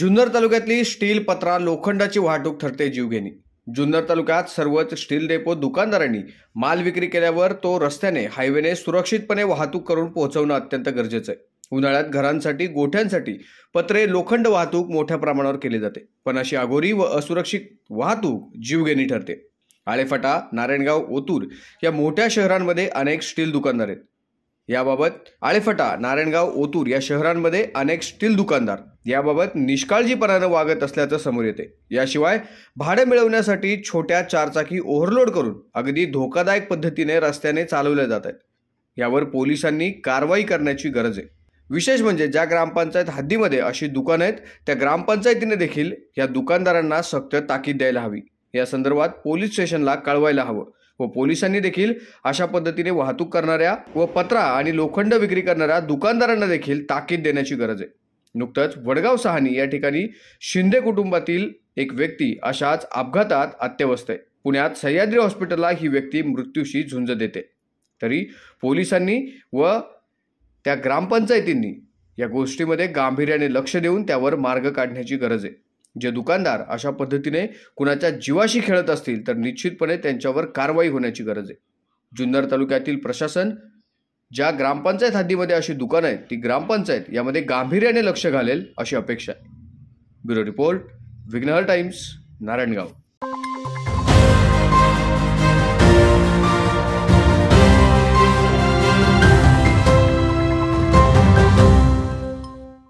जुन्नर तालुक्यातली स्टील पत्रा लोखंडाची वाहतूक ठरते जीवघेणी जुन्नर तालुक्यात सर्वच स्टील डेपो दुकानदारांनी माल विक्री केल्यावर तो रस्त्याने हायवेने सुरक्षितपणे वाहतूक करून पोहोचवणं अत्यंत गरजेचं आहे उन्हाळ्यात घरांसाठी गोठ्यांसाठी पत्रे लोखंड वाहतूक मोठ्या प्रमाणावर केली जाते पण अशी अघोरी व असुरक्षित वाहतूक जीवघेणी ठरते आळेफाटा नारायणगाव ओतूर या मोठ्या शहरांमध्ये अनेक स्टील दुकानदार आहेत याबाबत आळेफटा नारायणगाव ओतूर या शहरांमध्ये अनेक स्टील दुकानदार याबाबत निष्काळजीपणानं वागत असल्याचं समोर येते याशिवाय भाडं मिळवण्यासाठी छोट्या चारचाकी ओव्हरलोड करून अगदी धोकादायक पद्धतीने रस्त्याने चालवल्या जात आहेत यावर पोलिसांनी कारवाई करण्याची गरज आहे विशेष म्हणजे ज्या ग्रामपंचायत हद्दीमध्ये अशी दुकानं आहेत त्या ग्रामपंचायतीने देखील या दुकानदारांना सक्त ताकीद द्यायला हवी या संदर्भात पोलीस स्टेशनला कळवायला हवं व पोलिसांनी देखील अशा पद्धतीने वाहतूक करणाऱ्या व पत्रा आणि लोखंड विक्री करणाऱ्या दुकानदारांना देखील ताकीद देण्याची गरज आहे नुकतंच वडगाव सहानी या ठिकाणी शिंदे कुटुंबातील एक व्यक्ती अशाच अपघातात अत्यवस्थ आहे पुण्यात सह्याद्री हॉस्पिटलला ही व्यक्ती मृत्यूशी झुंज देते तरी पोलिसांनी व त्या ग्रामपंचायतींनी या गोष्टीमध्ये गांभीर्याने लक्ष देऊन त्यावर मार्ग काढण्याची गरज आहे जे दुकानदार अशा पद्धतीने कुणाच्या जीवाशी खेळत असतील तर निश्चितपणे त्यांच्यावर कारवाई होण्याची गरज आहे जुन्नर तालुक्यातील प्रशासन ज्या ग्रामपंचायत हद्दीमध्ये अशी दुकानं आहेत ती ग्रामपंचायत यामध्ये गांभीर्याने लक्ष घालेल अशी अपेक्षा आहे bureau report Vighnahar Times Narayangaon